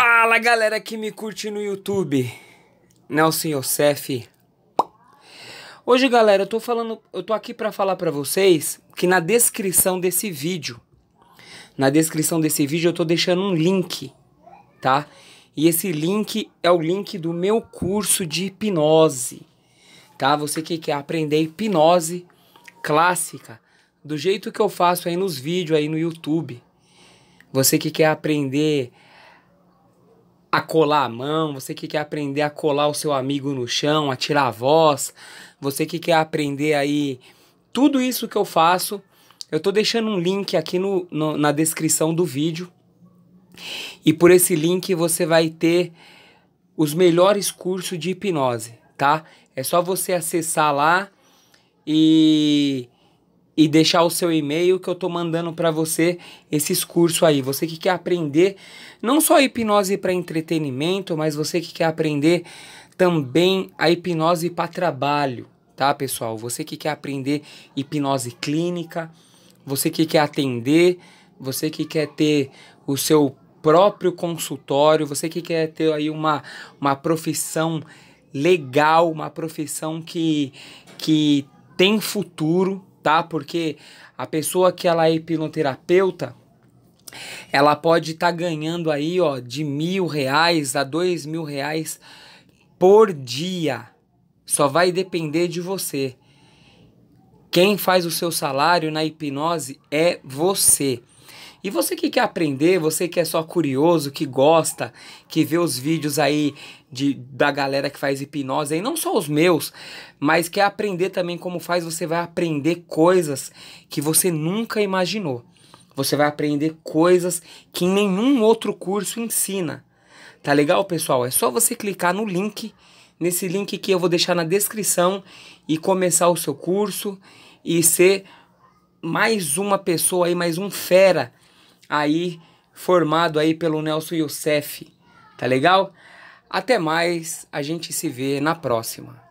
Fala galera que me curte no YouTube, Nelson Youssef. Hoje galera, eu tô falando, eu tô aqui para falar para vocês que na descrição desse vídeo, na descrição desse vídeo eu tô deixando um link, tá? E esse link é o link do meu curso de hipnose, tá? Você que quer aprender hipnose clássica, do jeito que eu faço aí nos vídeos aí no YouTube. Você que quer aprender a colar a mão, você que quer aprender a colar o seu amigo no chão, a tirar a voz, você que quer aprender aí tudo isso que eu faço, eu tô deixando um link aqui no, no na descrição do vídeo. E por esse link você vai ter os melhores cursos de hipnose, tá? É só você acessar lá e e deixar o seu e-mail que eu tô mandando para você esses cursos aí. Você que quer aprender não só hipnose para entretenimento, mas você que quer aprender também a hipnose para trabalho, tá, pessoal? Você que quer aprender hipnose clínica, você que quer atender, você que quer ter o seu próprio consultório, você que quer ter aí uma, uma profissão legal, uma profissão que, que tem futuro, tá? Porque a pessoa que ela é hipnoterapeuta, ela pode estar tá ganhando aí, ó, de mil reais a dois mil reais por dia. Só vai depender de você. Quem faz o seu salário na hipnose é você. E você que quer aprender, você que é só curioso, que gosta, que vê os vídeos aí de, da galera que faz hipnose, e não só os meus, mas quer aprender também como faz, você vai aprender coisas que você nunca imaginou. Você vai aprender coisas que nenhum outro curso ensina. Tá legal, pessoal? É só você clicar no link, nesse link que eu vou deixar na descrição e começar o seu curso e ser mais uma pessoa aí, mais um fera aí formado aí pelo Nelson Youssef, tá legal? Até mais, a gente se vê na próxima.